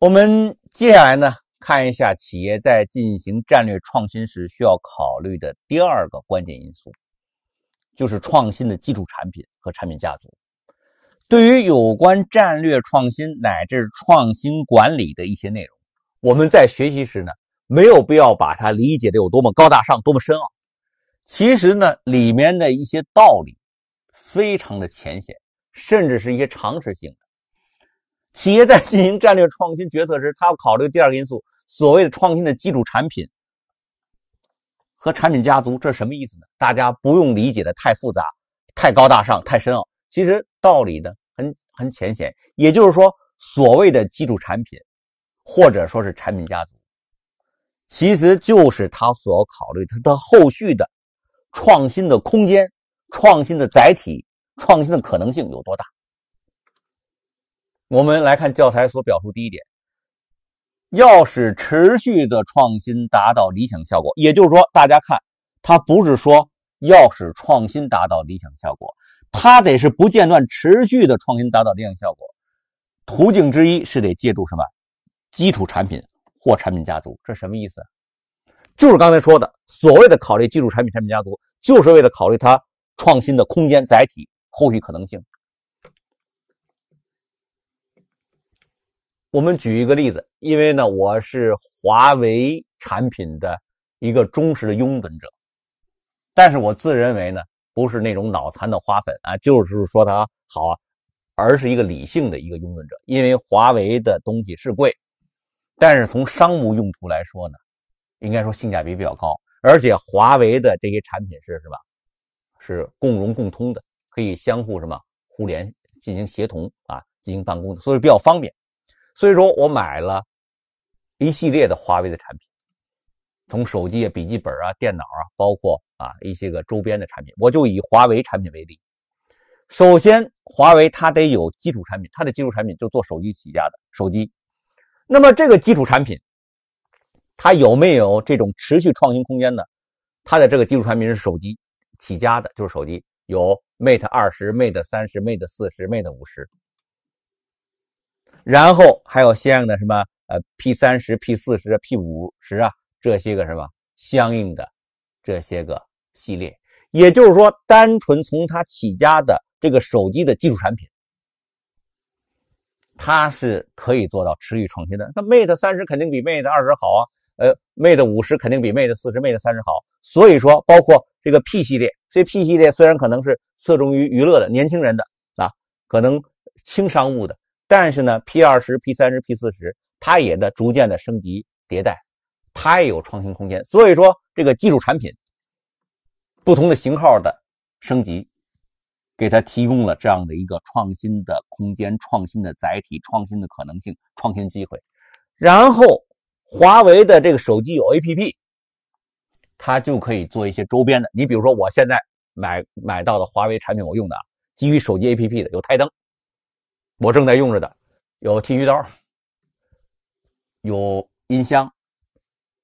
我们接下来呢，看一下企业在进行战略创新时需要考虑的第二个关键因素，就是创新的基础产品和产品家族。对于有关战略创新乃至创新管理的一些内容，我们在学习时呢，没有必要把它理解的有多么高大上、多么深奥。其实呢，里面的一些道理非常的浅显，甚至是一些常识性。企业在进行战略创新决策时，他要考虑第二个因素，所谓的创新的基础产品和产品家族，这是什么意思呢？大家不用理解的太复杂、太高大上、太深奥。其实道理呢，很很浅显。也就是说，所谓的基础产品，或者说是产品家族，其实就是他所考虑他的后续的创新的空间、创新的载体、创新的可能性有多大。我们来看教材所表述第一点，要使持续的创新达到理想效果，也就是说，大家看，它不是说要使创新达到理想效果，它得是不间断、持续的创新达到理想效果。途径之一是得借助什么基础产品或产品家族？这什么意思？就是刚才说的，所谓的考虑基础产品、产品家族，就是为了考虑它创新的空间载体、后续可能性。我们举一个例子，因为呢，我是华为产品的一个忠实的拥趸者，但是我自认为呢，不是那种脑残的花粉啊，就是说它好啊，而是一个理性的一个拥趸者。因为华为的东西是贵，但是从商务用途来说呢，应该说性价比比较高，而且华为的这些产品是什么？是共融共通的，可以相互什么互联进行协同啊，进行办公，所以比较方便。所以说我买了一系列的华为的产品，从手机啊、笔记本啊、电脑啊，包括啊一些个周边的产品，我就以华为产品为例。首先，华为它得有基础产品，它的基础产品就做手机起家的手机。那么这个基础产品，它有没有这种持续创新空间呢？它的这个基础产品是手机起家的，就是手机有 Mate 二十、Mate 三十、Mate 四十、Mate 五十。然后还有相应的什么呃 P 三十、P 四十、P 五十啊这些个什么相应的这些个系列，也就是说，单纯从它起家的这个手机的技术产品，它是可以做到持续创新的。那 Mate 三十肯定比 Mate 二十好啊，呃，Mate 五十肯定比 Mate 四十、Mate 三十好。所以说，包括这个 P 系列，所以 P 系列虽然可能是侧重于娱乐的年轻人的啊，可能轻商务的。但是呢，P 二十、P 三十、P 四十，它也在逐渐的升级迭代，它也有创新空间。所以说，这个技术产品不同的型号的升级，给它提供了这样的一个创新的空间、创新的载体、创新的可能性、创新机会。然后，华为的这个手机有 APP，它就可以做一些周边的。你比如说，我现在买买到的华为产品，我用的基于手机 APP 的有台灯。我正在用着的，有剃须刀，有音箱，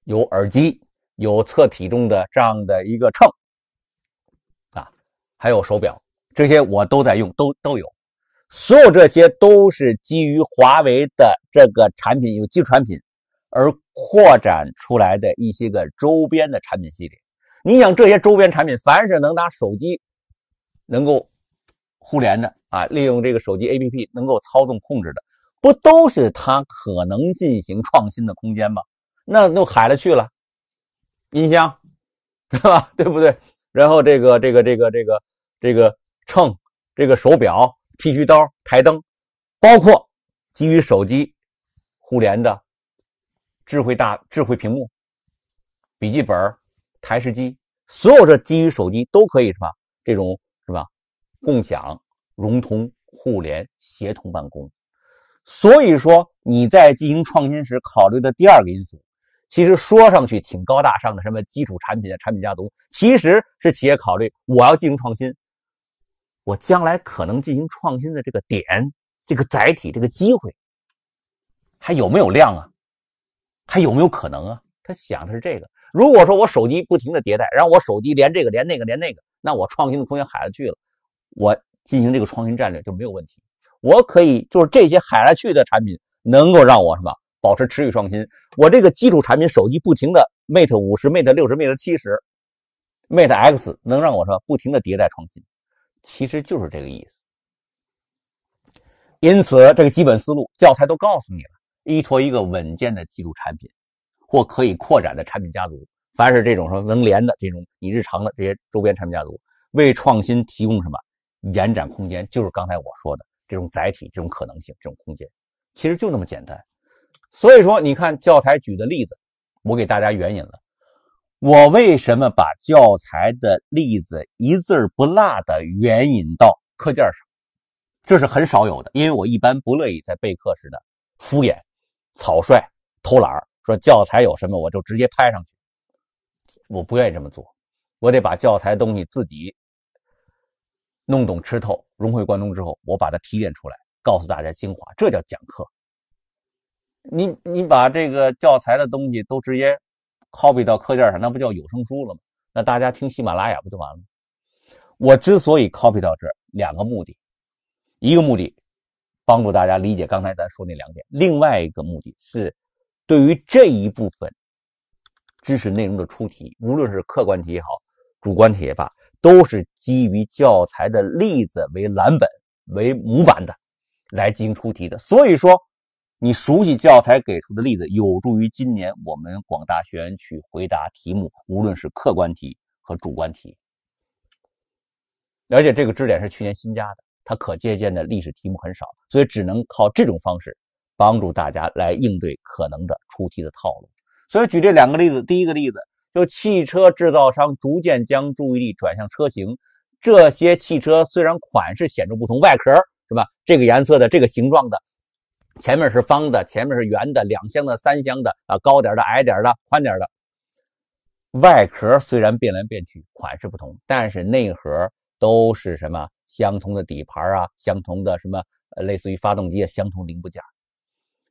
有耳机，有测体重的这样的一个秤，啊，还有手表，这些我都在用，都都有。所有这些都是基于华为的这个产品，有基产品，而扩展出来的一些个周边的产品系列。你想这些周边产品，凡是能拿手机，能够。互联的啊，利用这个手机 APP 能够操纵控制的，不都是它可能进行创新的空间吗？那那海了去了，音箱，对吧？对不对？然后这个这个这个这个这个秤，这个手表、剃须刀、台灯，包括基于手机互联的智慧大智慧屏幕、笔记本、台式机，所有这基于手机都可以什么？这种什么共享？融通、互联、协同办公，所以说你在进行创新时考虑的第二个因素，其实说上去挺高大上的，什么基础产品的产品家族，其实是企业考虑我要进行创新，我将来可能进行创新的这个点、这个载体、这个机会，还有没有量啊？还有没有可能啊？他想的是这个。如果说我手机不停的迭代，然后我手机连这个、连那个、连那个，那我创新的空间海了去了，我。进行这个创新战略就没有问题，我可以就是这些海来去的产品能够让我什么保持持续创新，我这个基础产品手机不停的 Mate 五十、Mate 六十、Mate 七十、Mate X 能让我说不停的迭代创新，其实就是这个意思。因此，这个基本思路教材都告诉你了：依托一个稳健的基础产品或可以扩展的产品家族，凡是这种什么能连的这种你日常的这些周边产品家族，为创新提供什么。延展空间就是刚才我说的这种载体、这种可能性、这种空间，其实就那么简单。所以说，你看教材举的例子，我给大家援引了。我为什么把教材的例子一字不落的援引到课件上？这是很少有的，因为我一般不乐意在备课时的敷衍、草率、偷懒说教材有什么我就直接拍上去。我不愿意这么做，我得把教材东西自己。弄懂吃透融会贯通之后，我把它提炼出来，告诉大家精华，这叫讲课。你你把这个教材的东西都直接 copy 到课件上，那不叫有声书了吗？那大家听喜马拉雅不就完了？吗？我之所以 copy 到这两个目的，一个目的帮助大家理解刚才咱说那两点，另外一个目的是对于这一部分知识内容的出题，无论是客观题也好，主观题也罢。都是基于教材的例子为蓝本、为模板的，来进行出题的。所以说，你熟悉教材给出的例子，有助于今年我们广大学员去回答题目，无论是客观题和主观题。而且这个知识点是去年新加的，它可借鉴的历史题目很少，所以只能靠这种方式帮助大家来应对可能的出题的套路。所以举这两个例子，第一个例子。就汽车制造商逐渐将注意力转向车型。这些汽车虽然款式显著不同，外壳是吧？这个颜色的，这个形状的，前面是方的，前面是圆的，两厢的，三厢的啊，高点的，矮点的，宽点的。外壳虽然变来变去，款式不同，但是内核都是什么相同的底盘啊，相同的什么类似于发动机，相同零部件。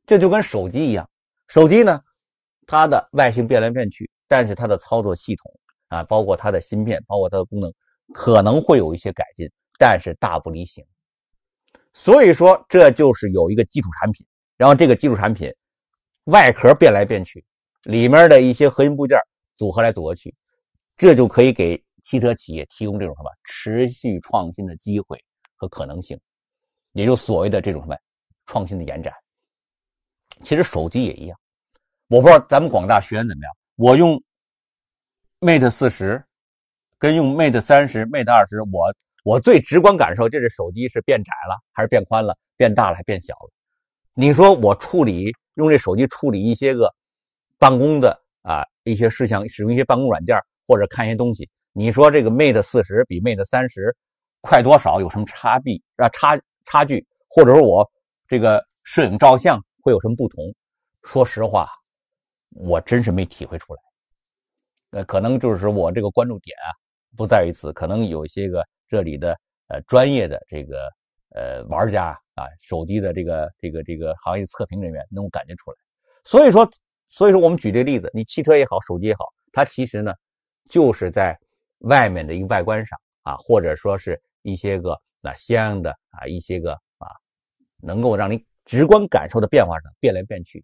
这就跟手机一样，手机呢，它的外形变来变去。但是它的操作系统啊，包括它的芯片，包括它的功能，可能会有一些改进，但是大不离型。所以说，这就是有一个基础产品，然后这个基础产品外壳变来变去，里面的一些核心部件组合来组合去，这就可以给汽车企业提供这种什么持续创新的机会和可能性，也就所谓的这种什么创新的延展。其实手机也一样，我不知道咱们广大学员怎么样。我用 Mate 四十，跟用 Mate 三十、Mate 二十，我我最直观感受，这是手机是变窄了，还是变宽了，变大了，还变小了？你说我处理用这手机处理一些个办公的啊一些事项，使用一些办公软件或者看一些东西，你说这个 Mate 四十比 Mate 三十快多少？有什么差别啊？差差距，或者说我这个摄影照相会有什么不同？说实话。我真是没体会出来，呃，可能就是我这个关注点啊，不在于此。可能有些个这里的呃专业的这个呃玩家啊，手机的这个这个这个行业测评人员能够感觉出来。所以说，所以说我们举这例子，你汽车也好，手机也好，它其实呢，就是在外面的一个外观上啊，或者说是一些个那相应的啊一些个啊，能够让你直观感受的变化上变来变去。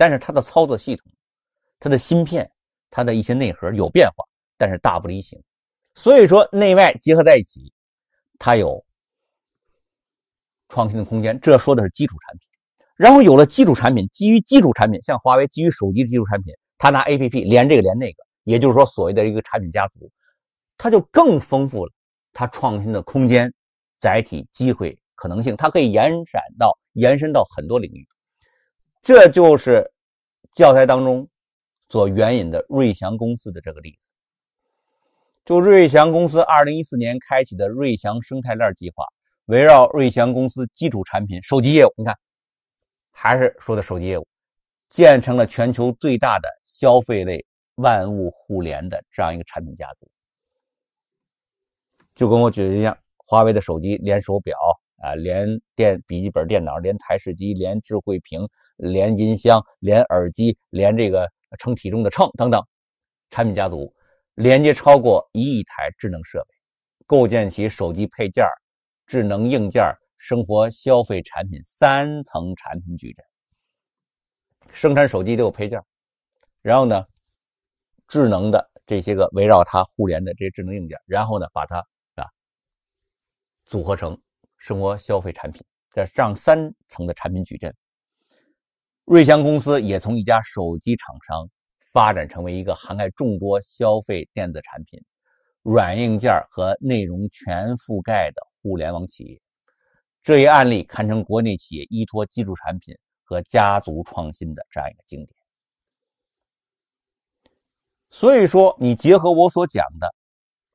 但是它的操作系统、它的芯片、它的一些内核有变化，但是大不离形。所以说内外结合在一起，它有创新的空间。这说的是基础产品，然后有了基础产品，基于基础产品，像华为基于手机的基础产品，它拿 APP 连这个连那个，也就是说所谓的一个产品家族，它就更丰富了，它创新的空间、载体、机会、可能性，它可以延展到延伸到很多领域。这就是教材当中所援引的瑞祥公司的这个例子。就瑞祥公司二零一四年开启的瑞祥生态链计划，围绕瑞祥公司基础产品手机业务，你看，还是说的手机业务，建成了全球最大的消费类万物互联的这样一个产品家族。就跟我举的一样，华为的手机连手表啊，连电笔记本电脑，连台式机，连智慧屏。连音箱、连耳机、连这个称体重的秤等等，产品家族连接超过一亿台智能设备，构建起手机配件、智能硬件、生活消费产品三层产品矩阵。生产手机都有配件，然后呢，智能的这些个围绕它互联的这些智能硬件，然后呢，把它啊组合成生活消费产品这上三层的产品矩阵。瑞祥公司也从一家手机厂商发展成为一个涵盖众多消费电子产品、软硬件和内容全覆盖的互联网企业。这一案例堪称国内企业依托基础产品和家族创新的这样一个经典。所以说，你结合我所讲的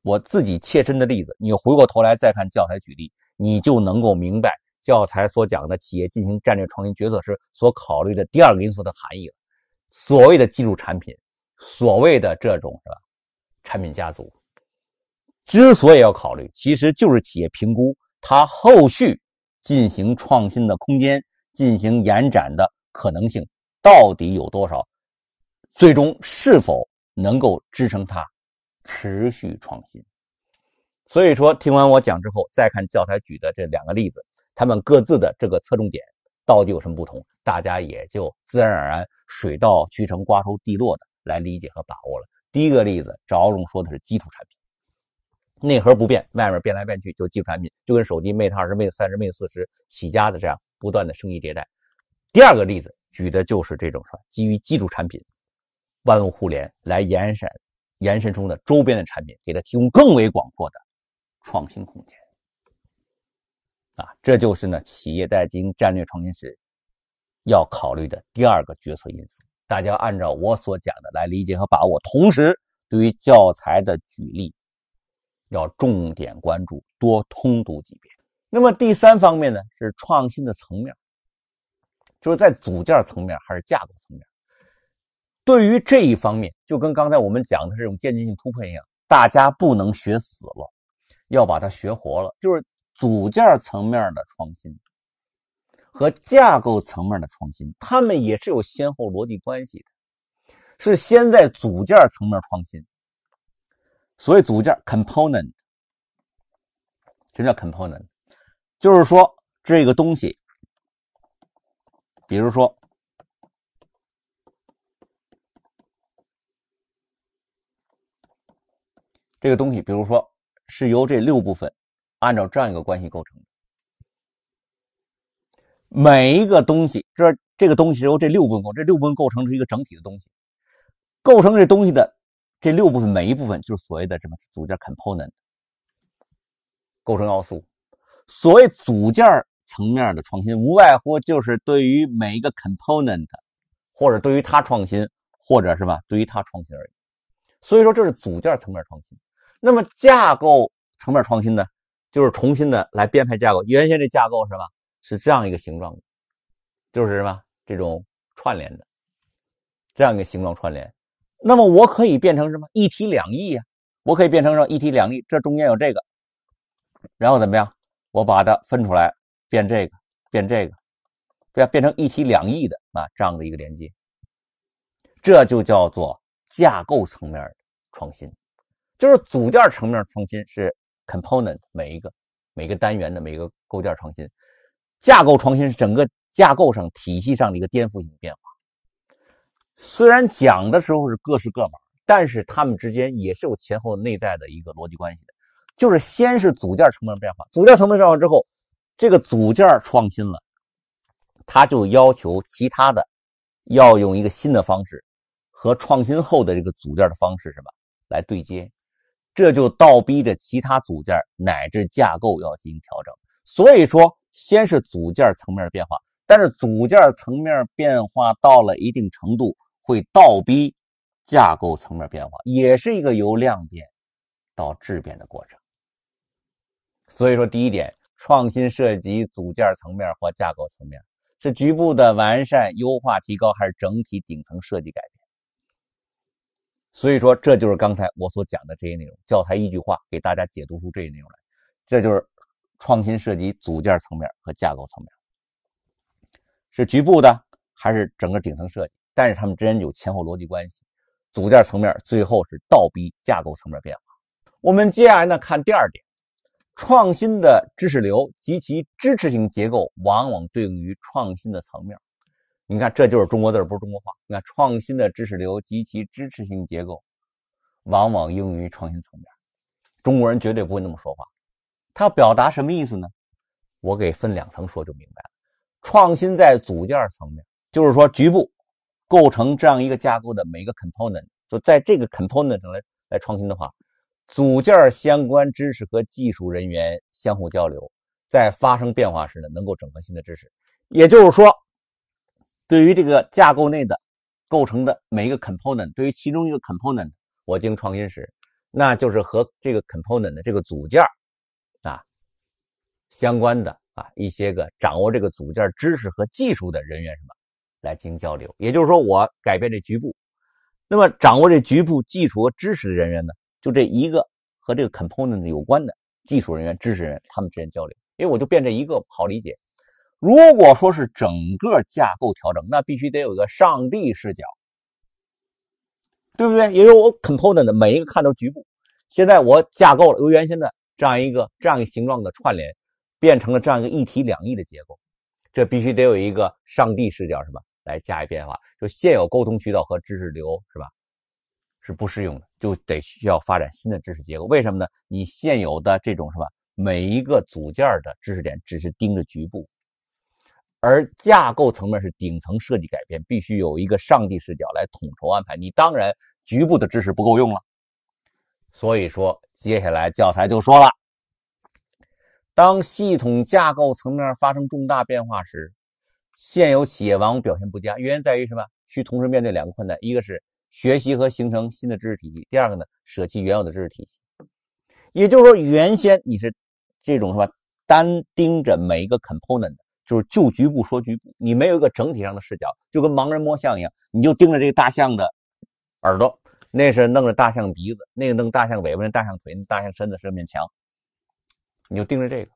我自己切身的例子，你回过头来再看教材举例，你就能够明白。教材所讲的企业进行战略创新决策时所考虑的第二个因素的含义，所谓的技术产品，所谓的这种产品家族，之所以要考虑，其实就是企业评估它后续进行创新的空间、进行延展的可能性到底有多少，最终是否能够支撑它持续创新。所以说，听完我讲之后，再看教材举的这两个例子。他们各自的这个侧重点到底有什么不同，大家也就自然而然水到渠成瓜熟蒂落的来理解和把握了。第一个例子，赵荣龙说的是基础产品，内核不变，外面变来变去就是基础产品，就跟手机 Mate 二十、Mate 三十、Mate 四十起家的这样不断的升级迭代。第二个例子举的就是这种什么基于基础产品万物互联来延伸延伸出的周边的产品，给它提供更为广阔的创新空间。啊，这就是呢，企业在经营战略创新时要考虑的第二个决策因素。大家按照我所讲的来理解和把握，同时对于教材的举例要重点关注，多通读几遍。那么第三方面呢，是创新的层面，就是在组件层面还是架构层面？对于这一方面，就跟刚才我们讲的这种渐进性突破一样，大家不能学死了，要把它学活了，就是。组件层面的创新和架构层面的创新，它们也是有先后逻辑关系的，是先在组件层面创新。所以组件 （component），什么叫 component，就是说这个东西，比如说这个东西，比如说是由这六部分。按照这样一个关系构成，每一个东西，这这个东西由这六部分，构，这六部分构成是一个整体的东西。构成这东西的这六部分，每一部分就是所谓的什么组件 （component） 构成要素。所谓组件层面的创新，无外乎就是对于每一个 component 或者对于它创新，或者是吧对于它创新而已。所以说这是组件层面创新。那么架构层面创新呢？就是重新的来编排架构，原先这架构是吧？是这样一个形状，就是什么这种串联的，这样一个形状串联。那么我可以变成什么一体两翼呀？我可以变成什么一体两翼？这中间有这个，然后怎么样？我把它分出来，变这个，变这个，变变成一体两翼的啊这样的一个连接，这就叫做架构层面的创新，就是组件层面创新是。component 每一个每个单元的每个构件创新，架构创新是整个架构上体系上的一个颠覆性变化。虽然讲的时候是各是各码，但是他们之间也是有前后内在的一个逻辑关系的。就是先是组件成本变化，组件成本变化之后，这个组件创新了，它就要求其他的要用一个新的方式和创新后的这个组件的方式什么来对接。这就倒逼着其他组件乃至架构要进行调整，所以说先是组件层面变化，但是组件层面变化到了一定程度，会倒逼架构层面变化，也是一个由量变到质变的过程。所以说第一点，创新涉及组件层面或架构层面，是局部的完善、优化、提高，还是整体顶层设计改变？所以说，这就是刚才我所讲的这些内容。教材一句话给大家解读出这些内容来，这就是创新设计组件层面和架构层面，是局部的还是整个顶层设计？但是它们之间有前后逻辑关系。组件层面最后是倒逼架构层面变化。我们接下来呢看第二点，创新的知识流及其支持性结构，往往对应于创新的层面。你看，这就是中国字，不是中国话。你看，创新的知识流及其支持性结构，往往应用于创新层面。中国人绝对不会那么说话。他表达什么意思呢？我给分两层说就明白了。创新在组件层面，就是说局部构成这样一个架构的每个 component，就在这个 component 上来来创新的话，组件相关知识和技术人员相互交流，在发生变化时呢，能够整合新的知识。也就是说。对于这个架构内的构成的每一个 component，对于其中一个 component，我进行创新时，那就是和这个 component 的这个组件啊相关的啊一些个掌握这个组件知识和技术的人员什么来进行交流。也就是说，我改变这局部，那么掌握这局部技术和知识的人员呢，就这一个和这个 component 有关的技术人员、知识人，他们之间交流，因为我就变这一个好理解。如果说是整个架构调整，那必须得有一个上帝视角，对不对？因为我 component 的每一个看到局部，现在我架构了由原先的这样一个这样一个形状的串联，变成了这样一个一体两翼的结构，这必须得有一个上帝视角，是吧？来加以变化？就现有沟通渠道和知识流是吧？是不适用的，就得需要发展新的知识结构。为什么呢？你现有的这种什么每一个组件的知识点只是盯着局部。而架构层面是顶层设计改变，必须有一个上帝视角来统筹安排。你当然局部的知识不够用了，所以说接下来教材就说了：当系统架构层面发生重大变化时，现有企业往往表现不佳，原因在于什么？需同时面对两个困难：一个是学习和形成新的知识体系，第二个呢，舍弃原有的知识体系。也就是说，原先你是这种什么单盯着每一个 component 的。就是就局部说局部，你没有一个整体上的视角，就跟盲人摸象一样，你就盯着这个大象的耳朵，那是弄着大象鼻子，那个弄大象尾巴，大象腿，大象身子是面墙，你就盯着这个。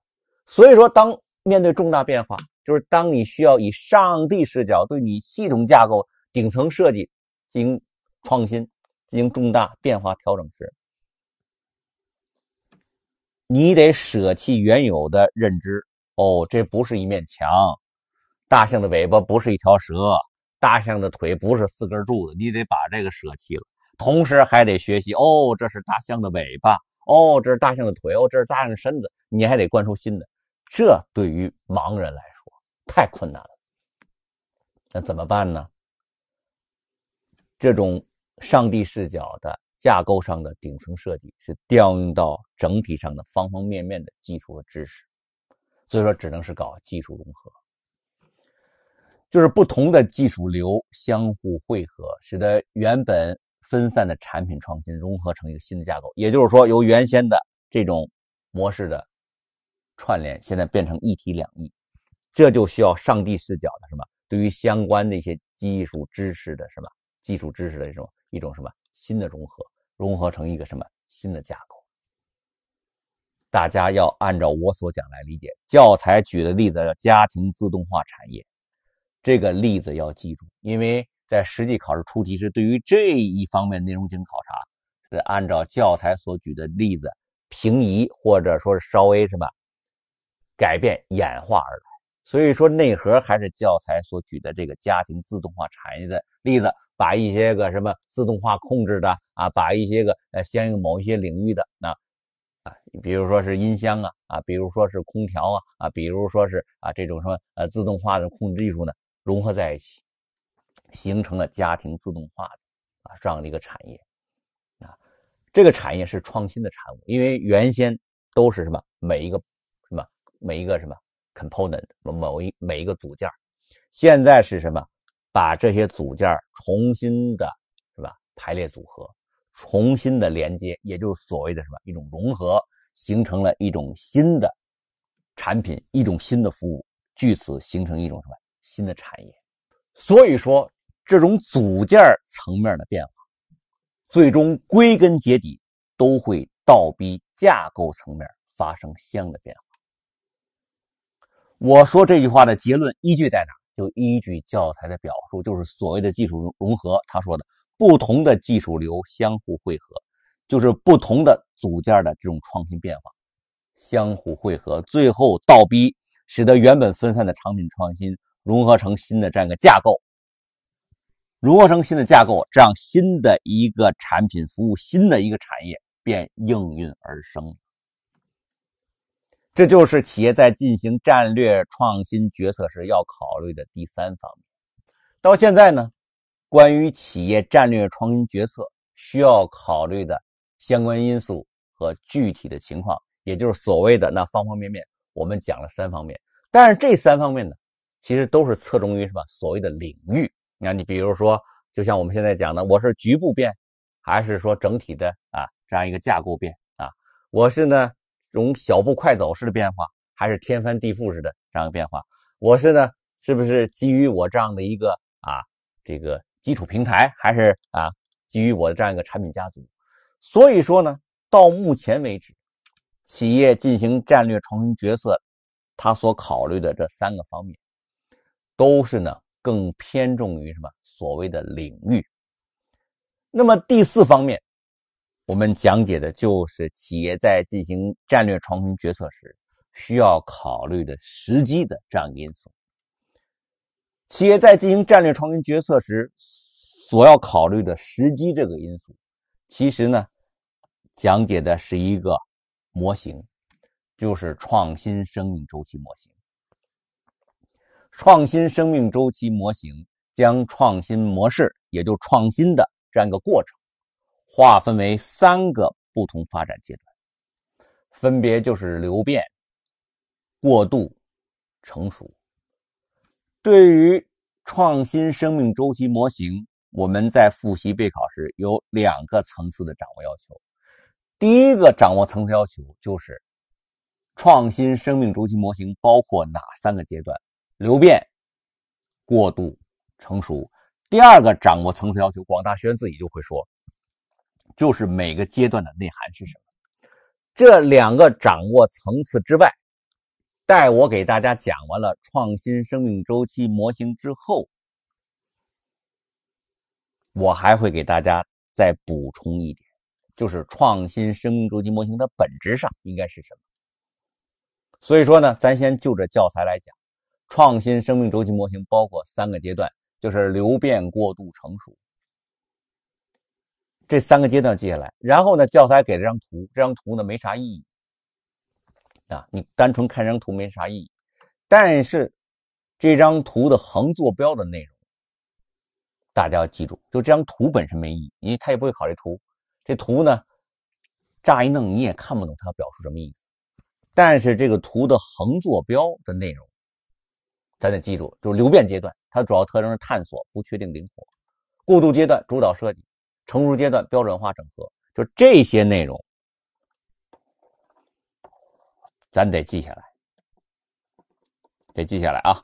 所以说，当面对重大变化，就是当你需要以上帝视角对你系统架构、顶层设计进行创新、进行重大变化调整时，你得舍弃原有的认知。哦，这不是一面墙，大象的尾巴不是一条蛇，大象的腿不是四根柱子，你得把这个舍弃了，同时还得学习。哦，这是大象的尾巴，哦，这是大象的腿，哦，这是大象的身子，你还得灌出新的。这对于盲人来说太困难了。那怎么办呢？这种上帝视角的架构上的顶层设计，是调用到整体上的方方面面的技术和知识。所以说，只能是搞技术融合，就是不同的技术流相互汇合，使得原本分散的产品创新融合成一个新的架构。也就是说，由原先的这种模式的串联，现在变成一体两翼，这就需要上帝视角的什么？对于相关的一些技术知识的什么？技术知识的一种一种什么新的融合，融合成一个什么新的架构？大家要按照我所讲来理解教材举的例子，家庭自动化产业这个例子要记住，因为在实际考试出题时，对于这一方面内容进行考察，是按照教材所举的例子平移或者说是稍微什么改变演化而来。所以说，内核还是教材所举的这个家庭自动化产业的例子，把一些个什么自动化控制的啊，把一些个呃相应某一些领域的啊。比如说是音箱啊啊，比如说是空调啊啊，比如说是啊这种什么呃自动化的控制技术呢，融合在一起，形成了家庭自动化的啊这样的一个产业啊。这个产业是创新的产物，因为原先都是什么每一个什么每一个什么 component 某一每一个组件，现在是什么把这些组件重新的是吧排列组合。重新的连接，也就是所谓的什么一种融合，形成了一种新的产品，一种新的服务，据此形成一种什么新的产业。所以说，这种组件层面的变化，最终归根结底都会倒逼架构层面发生相应的变化。我说这句话的结论依据在哪？就依据教材的表述，就是所谓的技术融融合，他说的。不同的技术流相互汇合，就是不同的组件的这种创新变化相互汇合，最后倒逼使得原本分散的产品创新融合成新的这样一个架构，融合成新的架构，这样新的一个产品服务、新的一个产业便应运而生。这就是企业在进行战略创新决策时要考虑的第三方面。到现在呢？关于企业战略创新决策需要考虑的相关因素和具体的情况，也就是所谓的那方方面面，我们讲了三方面。但是这三方面呢，其实都是侧重于什么？所谓的领域。那你比如说，就像我们现在讲的，我是局部变，还是说整体的啊？这样一个架构变啊？我是呢这种小步快走式的变化，还是天翻地覆式的这样一个变化？我是呢，是不是基于我这样的一个啊这个？基础平台还是啊，基于我的这样一个产品家族。所以说呢，到目前为止，企业进行战略创新决策，他所考虑的这三个方面，都是呢更偏重于什么？所谓的领域。那么第四方面，我们讲解的就是企业在进行战略创新决策时需要考虑的时机的这样因素。企业在进行战略创新决策时，所要考虑的时机这个因素，其实呢，讲解的是一个模型，就是创新生命周期模型。创新生命周期模型将创新模式，也就创新的这样一个过程，划分为三个不同发展阶段，分别就是流变、过渡、成熟。对于创新生命周期模型，我们在复习备考时有两个层次的掌握要求。第一个掌握层次要求就是，创新生命周期模型包括哪三个阶段：流变、过渡、成熟。第二个掌握层次要求，广大学员自己就会说，就是每个阶段的内涵是什么。这两个掌握层次之外。待我给大家讲完了创新生命周期模型之后，我还会给大家再补充一点，就是创新生命周期模型的本质上应该是什么。所以说呢，咱先就着教材来讲，创新生命周期模型包括三个阶段，就是流变、过渡、成熟这三个阶段。接下来，然后呢，教材给这张图，这张图呢没啥意义。啊，你单纯看这张图没啥意义，但是这张图的横坐标的内容大家要记住，就这张图本身没意义，因为他也不会考虑图，这图呢乍一弄你也看不懂它表述什么意思，但是这个图的横坐标的内容咱得记住，就是流变阶段它主要特征是探索、不确定、灵活；过渡阶段主导设计；成熟阶段标准化、整合，就这些内容。咱得记下来，得记下来啊！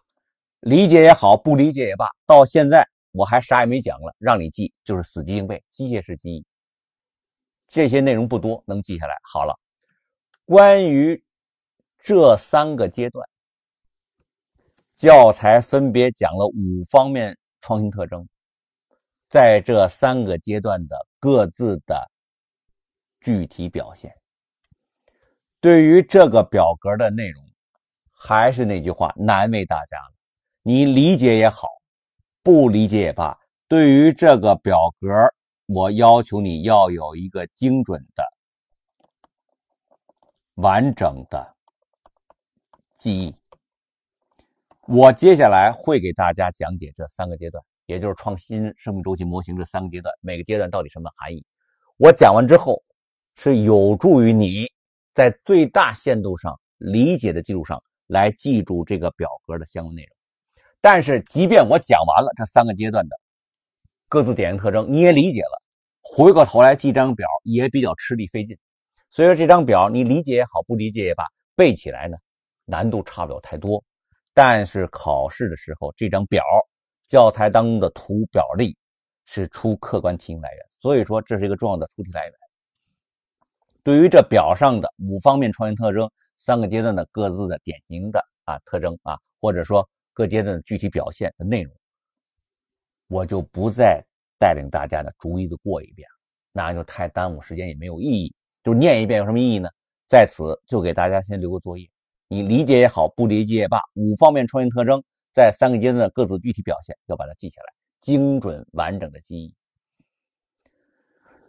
理解也好，不理解也罢，到现在我还啥也没讲了，让你记就是死记硬背、机械式记忆。这些内容不多，能记下来好了。关于这三个阶段，教材分别讲了五方面创新特征，在这三个阶段的各自的具体表现。对于这个表格的内容，还是那句话，难为大家了。你理解也好，不理解也罢，对于这个表格，我要求你要有一个精准的、完整的记忆。我接下来会给大家讲解这三个阶段，也就是创新生命周期模型这三个阶段，每个阶段到底什么含义。我讲完之后，是有助于你。在最大限度上理解的基础上来记住这个表格的相关内容，但是即便我讲完了这三个阶段的各自典型特征，你也理解了，回过头来记张表也比较吃力费劲。所以说这张表你理解也好，不理解也罢，背起来呢难度差不了太多。但是考试的时候这张表教材当中的图表例是出客观题型来源，所以说这是一个重要的出题来源。对于这表上的五方面创业特征、三个阶段的各自的典型的啊特征啊，或者说各阶段具体表现的内容，我就不再带领大家呢逐一的过一遍那就太耽误时间也没有意义。就念一遍有什么意义呢？在此就给大家先留个作业，你理解也好，不理解也罢，五方面创业特征在三个阶段的各自具体表现要把它记下来，精准完整的记忆。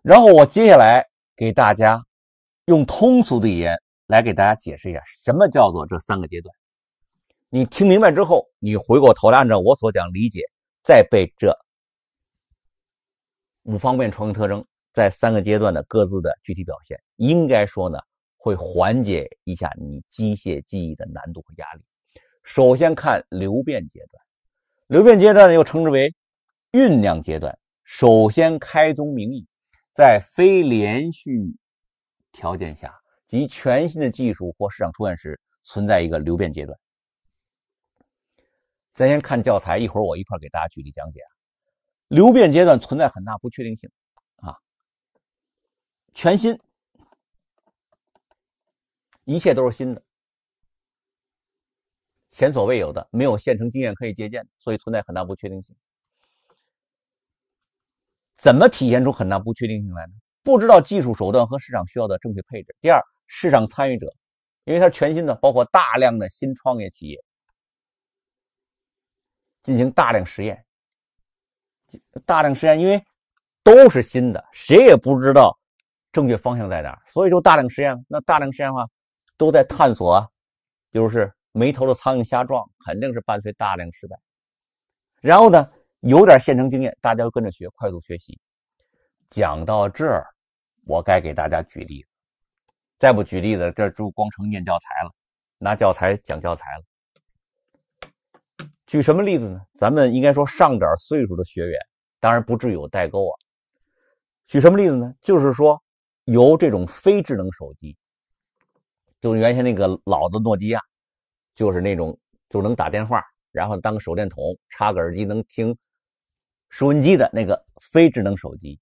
然后我接下来给大家。用通俗的语言来给大家解释一下，什么叫做这三个阶段。你听明白之后，你回过头来按照我所讲理解，再背这五方面创新特征在三个阶段的各自的具体表现，应该说呢，会缓解一下你机械记忆的难度和压力。首先看流变阶段，流变阶段又称之为酝酿阶段。首先开宗明义，在非连续。条件下及全新的技术或市场出现时，存在一个流变阶段。咱先看教材，一会儿我一块给大家具体讲解。流变阶段存在很大不确定性啊，全新，一切都是新的，前所未有的，没有现成经验可以借鉴，所以存在很大不确定性。怎么体现出很大不确定性来呢？不知道技术手段和市场需要的正确配置。第二，市场参与者，因为它全新的，包括大量的新创业企业进行大量实验，大量实验，因为都是新的，谁也不知道正确方向在哪所以说大量实验。那大量实验的话，都在探索，啊，就是没头的苍蝇瞎撞，肯定是伴随大量失败。然后呢，有点现成经验，大家都跟着学，快速学习。讲到这儿。我该给大家举例子，再不举例子，这就光成念教材了，拿教材讲教材了。举什么例子呢？咱们应该说上点岁数的学员，当然不至于有代沟啊。举什么例子呢？就是说，由这种非智能手机，就是原先那个老的诺基亚，就是那种就能打电话，然后当手电筒，插个耳机能听收音机的那个非智能手机。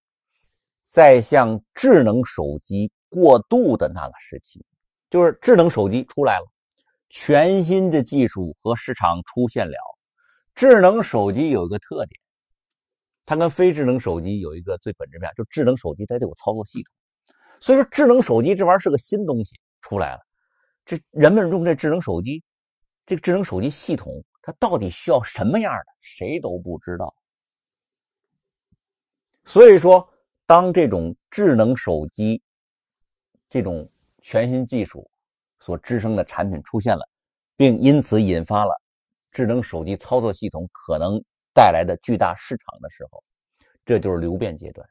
在向智能手机过渡的那个时期，就是智能手机出来了，全新的技术和市场出现了。智能手机有一个特点，它跟非智能手机有一个最本质面，就智能手机它得有操作系统。所以说，智能手机这玩意儿是个新东西出来了，这人们用这智能手机，这个智能手机系统它到底需要什么样的，谁都不知道。所以说。当这种智能手机这种全新技术所支撑的产品出现了，并因此引发了智能手机操作系统可能带来的巨大市场的时候，这就是流变阶段。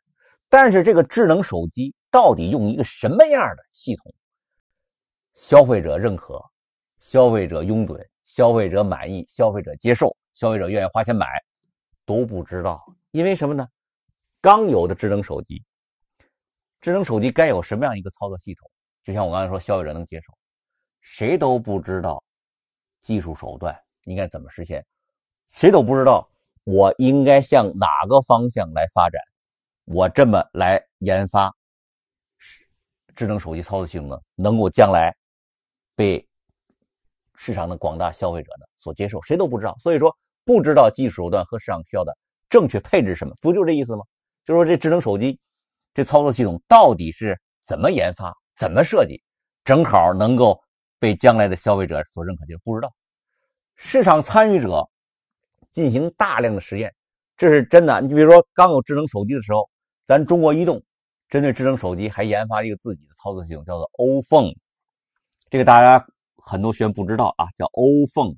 但是，这个智能手机到底用一个什么样的系统，消费者认可、消费者拥趸、消费者满意、消费者接受、消费者愿意花钱买，都不知道，因为什么呢？刚有的智能手机，智能手机该有什么样一个操作系统？就像我刚才说，消费者能接受，谁都不知道技术手段应该怎么实现，谁都不知道我应该向哪个方向来发展，我这么来研发智能手机操作系统，能够将来被市场的广大消费者呢所接受？谁都不知道，所以说不知道技术手段和市场需要的正确配置什么，不就这意思吗？就说这智能手机，这操作系统到底是怎么研发、怎么设计，正好能够被将来的消费者所认可就不知道。市场参与者进行大量的实验，这是真的。你比如说，刚有智能手机的时候，咱中国移动针对智能手机还研发一个自己的操作系统，叫做欧凤。这个大家很多学员不知道啊，叫欧凤。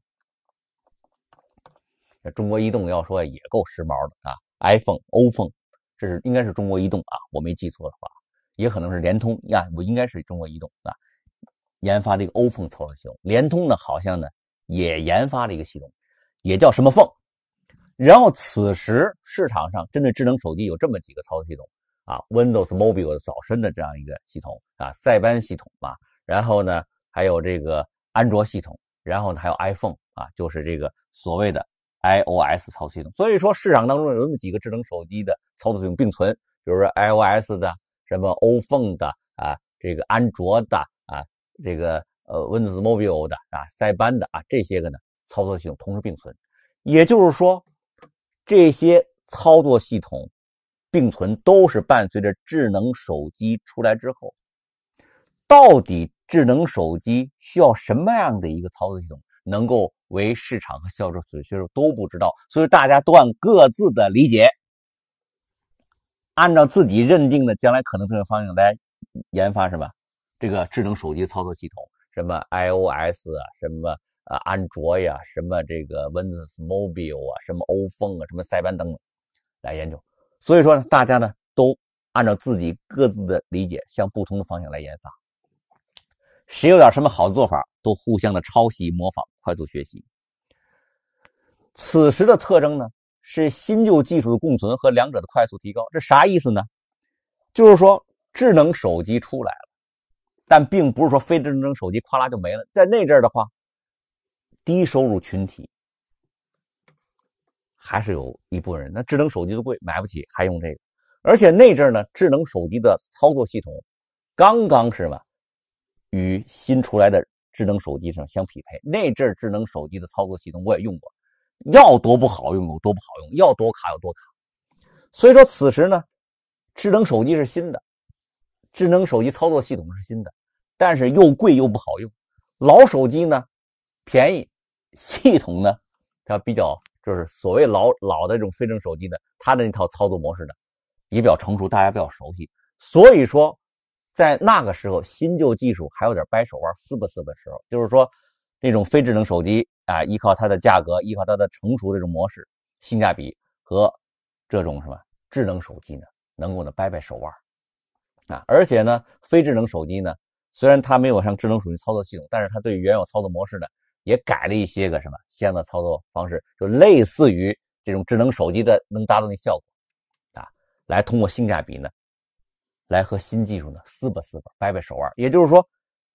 那中国移动要说也够时髦的啊，iPhone、欧凤。这是应该是中国移动啊，我没记错的话，也可能是联通呀。我应该是中国移动啊，研发这个 o p 欧凤操作系统。联通呢，好像呢也研发了一个系统，也叫什么凤。然后此时市场上针对智能手机有这么几个操作系统啊：Windows Mobile 早生的这样一个系统啊，塞班系统啊，然后呢还有这个安卓系统，然后呢还有 iPhone 啊，就是这个所谓的。iOS 操作系统，所以说市场当中有那么几个智能手机的操作系统并存，比如说 iOS 的、什么 o p phone 的啊、这个安卓的啊、这个呃 Windows Mobile 的啊、塞班的啊这些个呢，操作系统同时并存。也就是说，这些操作系统并存都是伴随着智能手机出来之后，到底智能手机需要什么样的一个操作系统能够？为市场和销售，销售都不知道，所以大家都按各自的理解，按照自己认定的将来可能的方向来研发什么这个智能手机操作系统，什么 iOS 啊，什么啊安卓呀，什么这个 Windows Mobile 啊，什么欧风啊，什么塞班等等来研究。所以说呢，大家呢都按照自己各自的理解，向不同的方向来研发。谁有点什么好的做法？都互相的抄袭、模仿、快速学习。此时的特征呢，是新旧技术的共存和两者的快速提高。这啥意思呢？就是说智能手机出来了，但并不是说非智能手机咵啦就没了。在那阵儿的话，低收入群体还是有一部分人，那智能手机都贵，买不起，还用这个。而且那阵儿呢，智能手机的操作系统刚刚是吧，与新出来的。智能手机上相匹配那阵儿，智能手机的操作系统我也用过，要多不好用有多不好用，要多卡有多卡。所以说此时呢，智能手机是新的，智能手机操作系统是新的，但是又贵又不好用。老手机呢，便宜，系统呢，它比较就是所谓老老的这种非智能手机呢，它的那套操作模式呢，也比较成熟，大家比较熟悉。所以说。在那个时候，新旧技术还有点掰手腕、撕不撕的时候，就是说，那种非智能手机啊，依靠它的价格，依靠它的成熟这种模式、性价比和这种什么智能手机呢，能够呢掰掰手腕啊。而且呢，非智能手机呢，虽然它没有像智能手机操作系统，但是它对原有操作模式呢，也改了一些个什么新的操作方式，就类似于这种智能手机的能达到那效果啊，来通过性价比呢。来和新技术呢撕吧撕吧掰掰手腕，也就是说，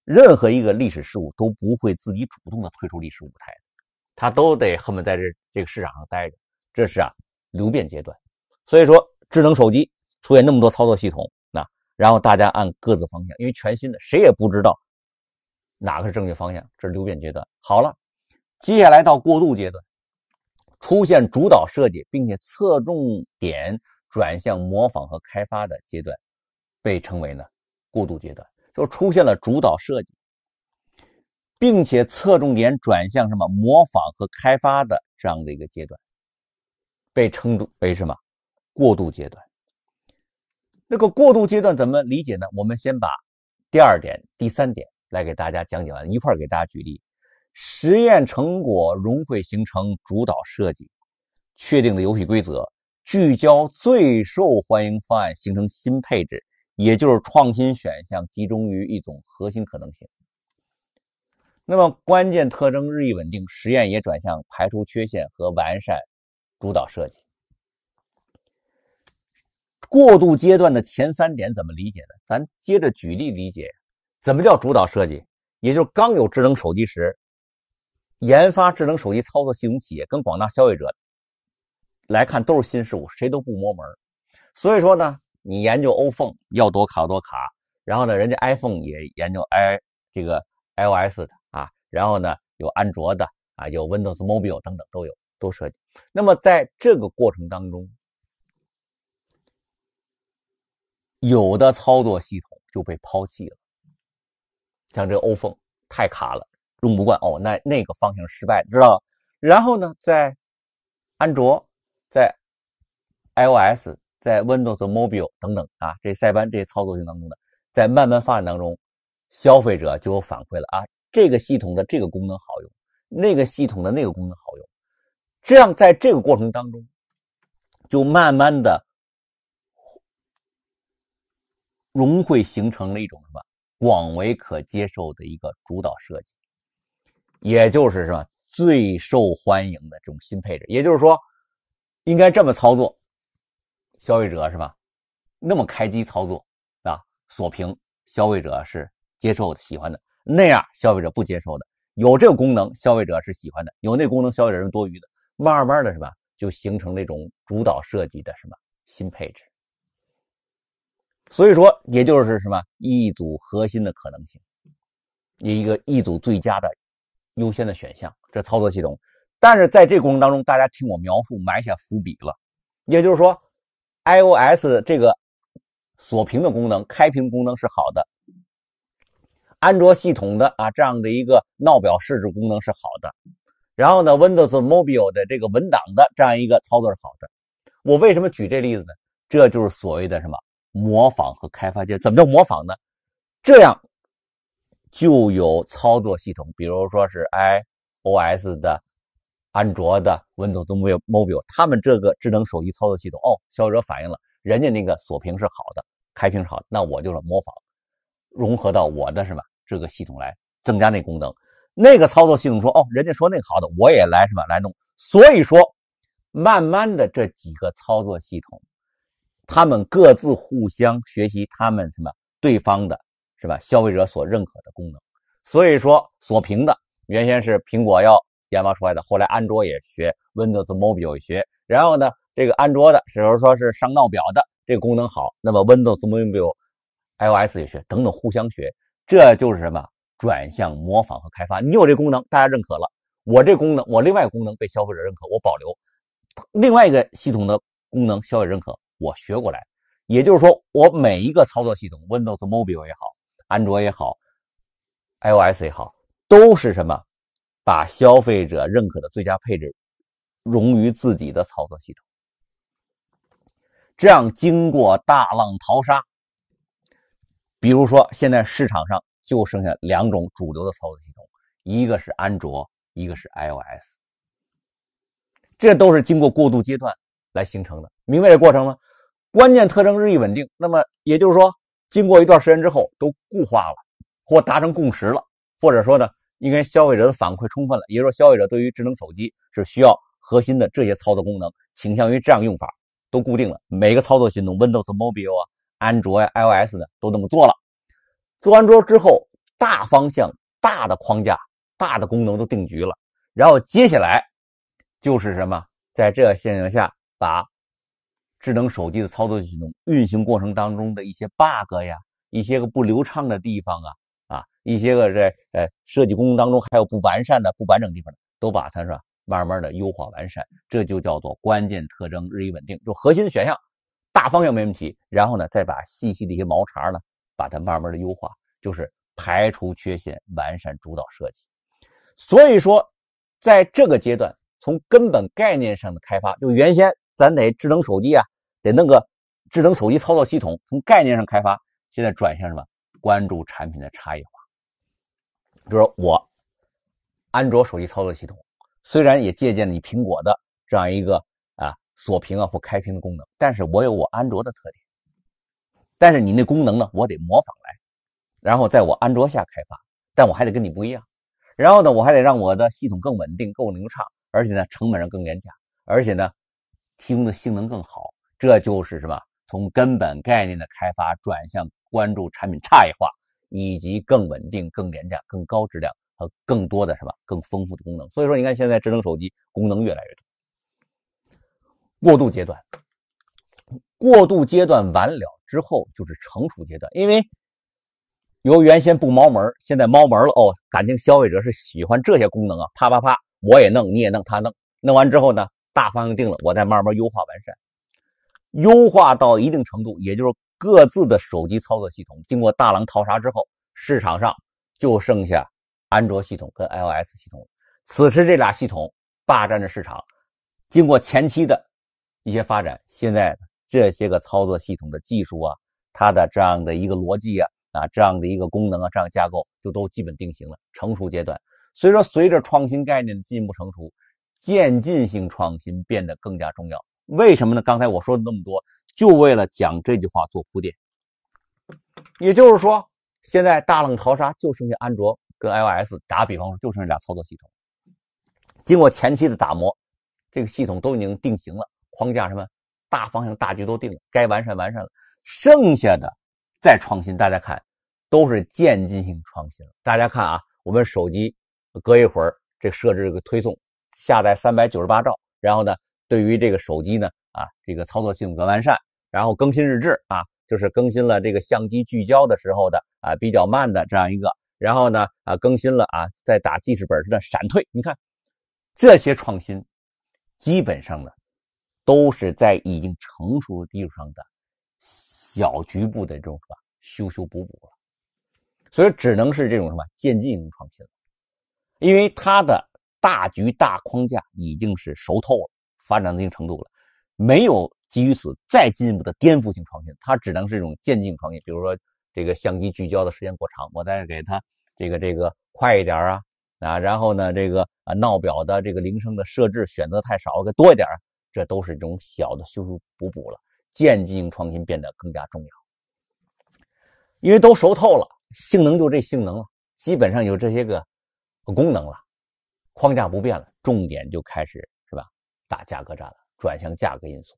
任何一个历史事物都不会自己主动的退出历史舞台，它都得恨不得在这这个市场上待着，这是啊流变阶段。所以说，智能手机出现那么多操作系统啊，然后大家按各自方向，因为全新的，谁也不知道哪个是正确方向，这是流变阶段。好了，接下来到过渡阶段，出现主导设计，并且侧重点转向模仿和开发的阶段。被称为呢，过渡阶段就出现了主导设计，并且侧重点转向什么模仿和开发的这样的一个阶段，被称为什么过渡阶段？那个过渡阶段怎么理解呢？我们先把第二点、第三点来给大家讲解完，一块给大家举例：实验成果融会形成主导设计，确定的游戏规则聚焦最受欢迎方案，形成新配置。也就是创新选项集中于一种核心可能性。那么关键特征日益稳定，实验也转向排除缺陷和完善主导设计。过渡阶段的前三点怎么理解呢？咱接着举例理解。怎么叫主导设计？也就是刚有智能手机时，研发智能手机操作系统企业跟广大消费者来看都是新事物，谁都不摸门所以说呢。你研究 iPhone 要多卡多卡，然后呢，人家 iPhone 也研究 i 这个 iOS 的啊，然后呢有安卓的啊，有 Windows Mobile 等等都有都涉及。那么在这个过程当中，有的操作系统就被抛弃了，像这 iPhone 太卡了，用不惯哦，那那个方向失败，知道吧？然后呢，在安卓，在 iOS。在 Windows Mobile 等等啊，这塞班这些操作系统当中呢，在慢慢发展当中，消费者就有反馈了啊，这个系统的这个功能好用，那个系统的那个功能好用，这样在这个过程当中，就慢慢的融汇形成了一种什么广为可接受的一个主导设计，也就是什么最受欢迎的这种新配置，也就是说，应该这么操作。消费者是吧？那么开机操作啊，锁屏，消费者是接受的、喜欢的；那样消费者不接受的，有这个功能，消费者是喜欢的；有那功能，消费者是多余的。慢慢的是吧？就形成那种主导设计的什么新配置。所以说，也就是什么一组核心的可能性，一个一组最佳的优先的选项，这操作系统。但是在这过程当中，大家听我描述埋下伏笔了，也就是说。iOS 这个锁屏的功能、开屏功能是好的，安卓系统的啊这样的一个闹表设置功能是好的，然后呢，Windows Mobile 的这个文档的这样一个操作是好的。我为什么举这例子呢？这就是所谓的什么模仿和开发界？怎么叫模仿呢？这样就有操作系统，比如说是 iOS 的。安卓的 Windows Mobile，他们这个智能手机操作系统哦，消费者反映了人家那个锁屏是好的，开屏是好的，那我就是模仿，融合到我的什么这个系统来增加那功能。那个操作系统说哦，人家说那好的，我也来什么来弄。所以说，慢慢的这几个操作系统，他们各自互相学习他们什么对方的是吧？消费者所认可的功能。所以说锁屏的原先是苹果要。研发出来的，后来安卓也学，Windows Mobile 也学，然后呢，这个安卓的，比如说是上闹表的，这个功能好，那么 Windows Mobile、iOS 也学等等，互相学，这就是什么？转向模仿和开发。你有这功能，大家认可了，我这功能，我另外功能被消费者认可，我保留另外一个系统的功能，消费者认可，我学过来。也就是说，我每一个操作系统，Windows Mobile 也好，安卓也好，iOS 也好，都是什么？把消费者认可的最佳配置融于自己的操作系统，这样经过大浪淘沙，比如说现在市场上就剩下两种主流的操作系统，一个是安卓，一个是 iOS，这都是经过过渡阶段来形成的。明白这过程吗？关键特征日益稳定，那么也就是说，经过一段时间之后都固化了，或达成共识了，或者说呢？应该消费者的反馈充分了，也就是说，消费者对于智能手机是需要核心的这些操作功能，倾向于这样用法都固定了。每个操作系统，Windows Mobile 啊、安卓呀、iOS 呢，都那么做了。做完之后，大方向、大的框架、大的功能都定局了。然后接下来就是什么，在这个现象下，把智能手机的操作系统运行过程当中的一些 bug 呀，一些个不流畅的地方啊。啊，一些个在呃设计工当中还有不完善的、不完整地方的，都把它是吧，慢慢的优化完善，这就叫做关键特征日益稳定，就核心的选项大方向没问题，然后呢，再把细细的一些毛茬呢，把它慢慢的优化，就是排除缺陷，完善主导设计。所以说，在这个阶段，从根本概念上的开发，就原先咱得智能手机啊，得弄个智能手机操作系统，从概念上开发，现在转向什么？关注产品的差异化，比如说我安卓手机操作系统，虽然也借鉴了你苹果的这样一个啊锁屏啊或开屏的功能，但是我有我安卓的特点。但是你那功能呢，我得模仿来，然后在我安卓下开发，但我还得跟你不一样。然后呢，我还得让我的系统更稳定、更流畅，而且呢成本上更廉价，而且呢提供的性能更好。这就是什么？从根本概念的开发转向。关注产品差异化，以及更稳定、更廉价、更高质量和更多的什么、更丰富的功能。所以说，你看现在智能手机功能越来越多。过渡阶段，过渡阶段完了之后就是成熟阶段，因为由原先不猫门，现在猫门了哦，感情消费者是喜欢这些功能啊，啪啪啪，我也弄，你也弄，他弄，弄完之后呢，大方向定了，我再慢慢优化完善，优化到一定程度，也就是。各自的手机操作系统经过大浪淘沙之后，市场上就剩下安卓系统跟 iOS 系统。此时这俩系统霸占着市场。经过前期的一些发展，现在这些个操作系统的技术啊，它的这样的一个逻辑啊，啊这样的一个功能啊，这样架构就都基本定型了，成熟阶段。所以说，随着创新概念的进一步成熟，渐进性创新变得更加重要。为什么呢？刚才我说了那么多，就为了讲这句话做铺垫。也就是说，现在大浪淘沙，就剩下安卓跟 iOS。打比方说，就剩下俩操作系统。经过前期的打磨，这个系统都已经定型了，框架什么、大方向、大局都定了，该完善完善了，剩下的再创新。大家看，都是渐进性创新。大家看啊，我们手机隔一会儿这设置这个推送，下载三百九十八兆，然后呢？对于这个手机呢，啊，这个操作系统完善，然后更新日志啊，就是更新了这个相机聚焦的时候的啊比较慢的这样一个，然后呢啊更新了啊在打记事本时的闪退，你看这些创新，基本上呢都是在已经成熟基础上的小局部的这种什么修修补补了，所以只能是这种什么渐进型创新，因为它的大局大框架已经是熟透了。发展到一定程度了，没有基于此再进一步的颠覆性创新，它只能是一种渐进创新。比如说，这个相机聚焦的时间过长，我再给它这个这个快一点啊啊，然后呢，这个啊闹表的这个铃声的设置选择太少，给多一点，这都是一种小的修修补补了。渐进性创新变得更加重要，因为都熟透了，性能就这性能了，基本上有这些个功能了，框架不变了，重点就开始。打价格战了，转向价格因素。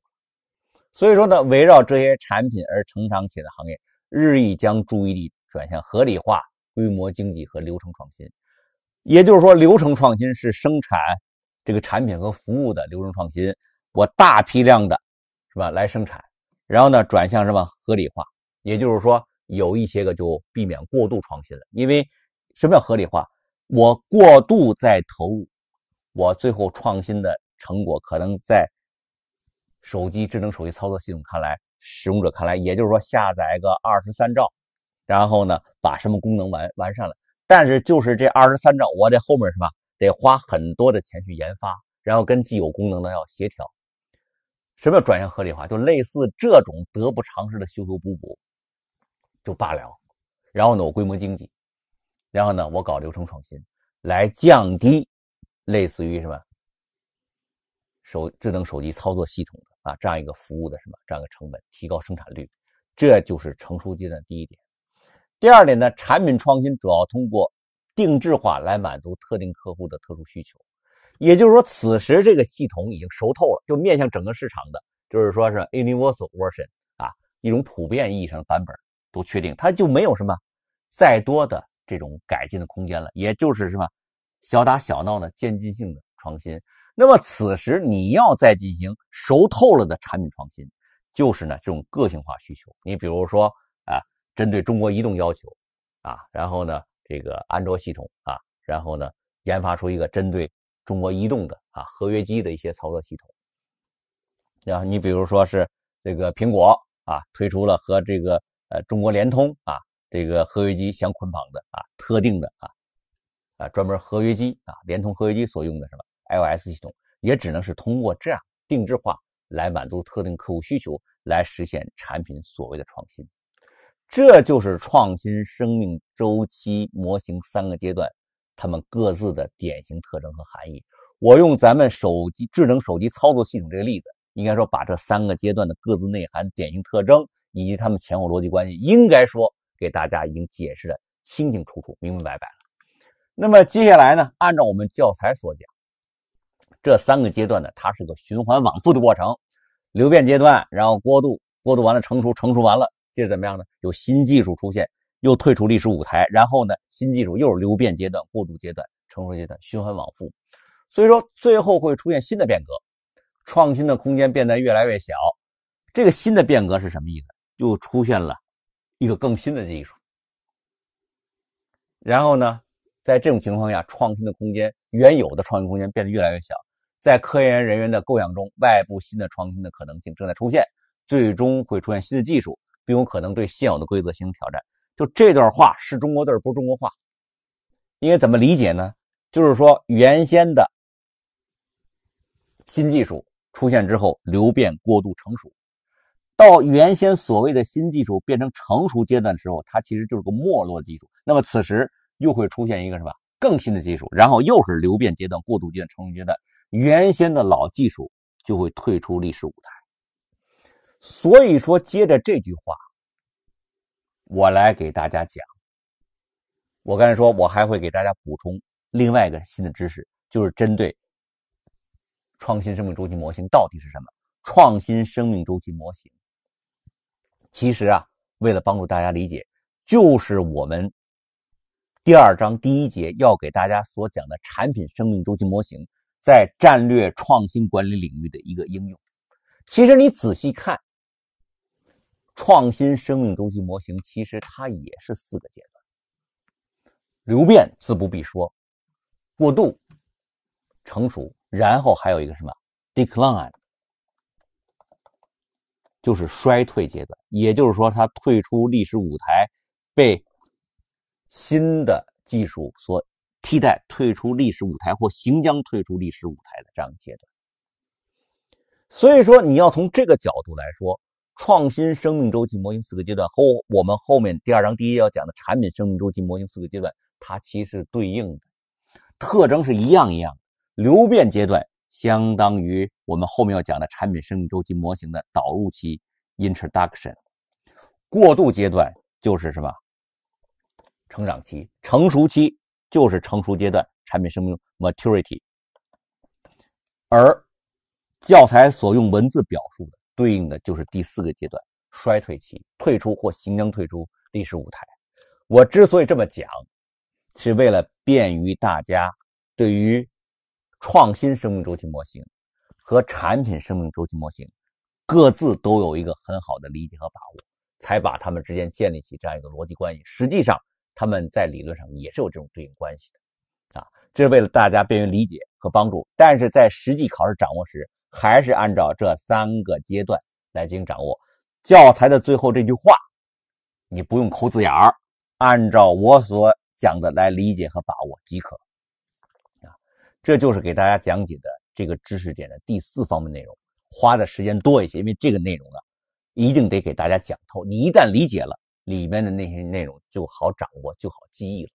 所以说呢，围绕这些产品而成长起来的行业，日益将注意力转向合理化、规模经济和流程创新。也就是说，流程创新是生产这个产品和服务的流程创新。我大批量的，是吧？来生产，然后呢，转向什么合理化？也就是说，有一些个就避免过度创新了。因为什么叫合理化？我过度在投入，我最后创新的。成果可能在手机、智能手机操作系统看来，使用者看来，也就是说，下载个二十三兆，然后呢，把什么功能完完善了。但是就是这二十三兆我这后面是吧，得花很多的钱去研发，然后跟既有功能呢要协调。什么叫转向合理化？就类似这种得不偿失的修修补补，就罢了。然后呢，我规模经济，然后呢，我搞流程创新，来降低类似于什么？手智能手机操作系统啊，这样一个服务的什么，这样一个成本提高生产率，这就是成熟阶段第一点。第二点呢，产品创新主要通过定制化来满足特定客户的特殊需求。也就是说，此时这个系统已经熟透了，就面向整个市场的，就是说是 universal version 啊，一种普遍意义上的版本都确定，它就没有什么再多的这种改进的空间了。也就是什么小打小闹的渐进性的创新。那么此时你要再进行熟透了的产品创新，就是呢这种个性化需求。你比如说啊，针对中国移动要求，啊，然后呢这个安卓系统啊，然后呢研发出一个针对中国移动的啊合约机的一些操作系统。然后你比如说是这个苹果啊，推出了和这个呃中国联通啊这个合约机相捆绑的啊特定的啊啊专门合约机啊联通合约机所用的什么。iOS 系统也只能是通过这样定制化来满足特定客户需求，来实现产品所谓的创新。这就是创新生命周期模型三个阶段，它们各自的典型特征和含义。我用咱们手机智能手机操作系统这个例子，应该说把这三个阶段的各自内涵、典型特征以及它们前后逻辑关系，应该说给大家已经解释的清清楚楚、明明白白了。那么接下来呢，按照我们教材所讲。这三个阶段呢，它是个循环往复的过程：流变阶段，然后过渡，过渡完了成熟，成熟完了，接着怎么样呢？有新技术出现，又退出历史舞台，然后呢，新技术又是流变阶段、过渡阶段、成熟阶段，循环往复。所以说，最后会出现新的变革，创新的空间变得越来越小。这个新的变革是什么意思？又出现了一个更新的技术，然后呢，在这种情况下，创新的空间，原有的创新空间变得越来越小。在科研人员的构想中，外部新的创新的可能性正在出现，最终会出现新的技术，并有可能对现有的规则形成挑战。就这段话是中国字不是中国话。应该怎么理解呢？就是说，原先的新技术出现之后，流变过度成熟，到原先所谓的新技术变成成熟阶段的时候，它其实就是个没落技术。那么此时又会出现一个什么更新的技术，然后又是流变阶段、过渡阶段、成熟阶段。原先的老技术就会退出历史舞台，所以说，接着这句话，我来给大家讲。我刚才说，我还会给大家补充另外一个新的知识，就是针对创新生命周期模型到底是什么。创新生命周期模型，其实啊，为了帮助大家理解，就是我们第二章第一节要给大家所讲的产品生命周期模型。在战略创新管理领域的一个应用，其实你仔细看，创新生命周期模型其实它也是四个阶段：流变自不必说，过渡、成熟，然后还有一个什么 decline，就是衰退阶段，也就是说它退出历史舞台，被新的技术所。替代退出历史舞台或行将退出历史舞台的这样阶段，所以说你要从这个角度来说，创新生命周期模型四个阶段和我们后面第二章第一要讲的产品生命周期模型四个阶段，它其实对应的特征是一样一样的。流变阶段相当于我们后面要讲的产品生命周期模型的导入期 （Introduction），过渡阶段就是什么成长期、成熟期。就是成熟阶段产品生命 maturity。而教材所用文字表述的对应的就是第四个阶段衰退期退出或行将退出历史舞台。我之所以这么讲，是为了便于大家对于创新生命周期模型和产品生命周期模型各自都有一个很好的理解和把握，才把它们之间建立起这样一个逻辑关系。实际上。他们在理论上也是有这种对应关系的，啊，这是为了大家便于理解和帮助，但是在实际考试掌握时，还是按照这三个阶段来进行掌握。教材的最后这句话，你不用抠字眼儿，按照我所讲的来理解和把握即可，啊，这就是给大家讲解的这个知识点的第四方面内容，花的时间多一些，因为这个内容啊，一定得给大家讲透，你一旦理解了。里面的那些内容就好掌握，就好记忆了。